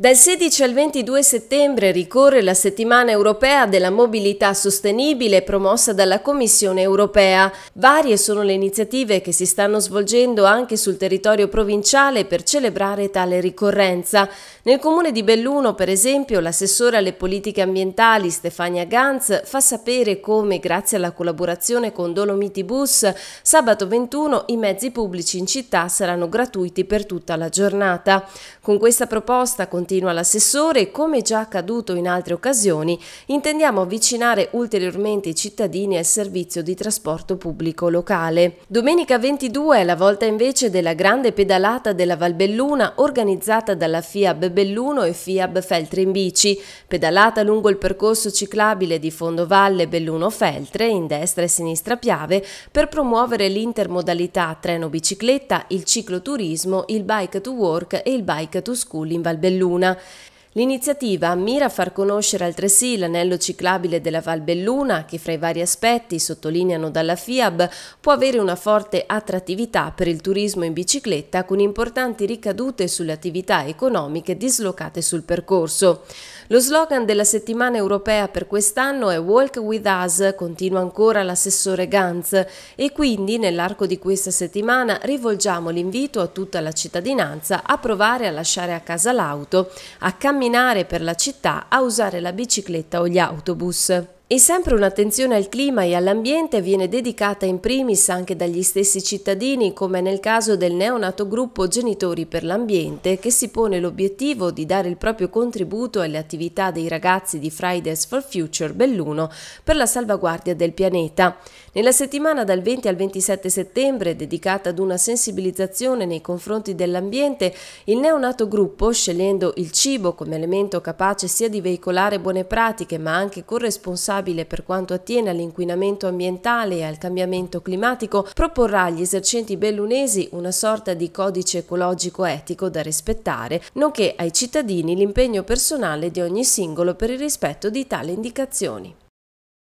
Dal 16 al 22 settembre ricorre la settimana europea della mobilità sostenibile promossa dalla Commissione europea. Varie sono le iniziative che si stanno svolgendo anche sul territorio provinciale per celebrare tale ricorrenza. Nel comune di Belluno, per esempio, l'assessore alle politiche ambientali Stefania Ganz fa sapere come, grazie alla collaborazione con Dolomiti Bus, sabato 21 i mezzi pubblici in città saranno gratuiti per tutta la giornata. Con questa proposta, con continua l'assessore, come già accaduto in altre occasioni, intendiamo avvicinare ulteriormente i cittadini al servizio di trasporto pubblico locale. Domenica 22 è la volta invece della grande pedalata della Valbelluna organizzata dalla FIAB Belluno e FIAB Feltre in bici, pedalata lungo il percorso ciclabile di Fondovalle Belluno Feltre in destra e sinistra Piave per promuovere l'intermodalità treno-bicicletta, il cicloturismo, il bike to work e il bike to school in Valbelluna luna L'iniziativa mira a far conoscere altresì l'anello ciclabile della Valbelluna che fra i vari aspetti, sottolineano dalla FIAB, può avere una forte attrattività per il turismo in bicicletta con importanti ricadute sulle attività economiche dislocate sul percorso. Lo slogan della settimana europea per quest'anno è Walk with Us, continua ancora l'assessore Ganz e quindi nell'arco di questa settimana rivolgiamo l'invito a tutta la cittadinanza a provare a lasciare a casa l'auto, a camminare camminare per la città a usare la bicicletta o gli autobus. E sempre un'attenzione al clima e all'ambiente viene dedicata in primis anche dagli stessi cittadini, come nel caso del neonato gruppo Genitori per l'Ambiente, che si pone l'obiettivo di dare il proprio contributo alle attività dei ragazzi di Fridays for Future Belluno per la salvaguardia del pianeta. Nella settimana dal 20 al 27 settembre, dedicata ad una sensibilizzazione nei confronti dell'ambiente, il neonato gruppo, scegliendo il cibo come elemento capace sia di veicolare buone pratiche ma anche corresponsabile responsabile per quanto attiene all'inquinamento ambientale e al cambiamento climatico, proporrà agli esercenti bellunesi una sorta di codice ecologico-etico da rispettare, nonché ai cittadini l'impegno personale di ogni singolo per il rispetto di tali indicazioni.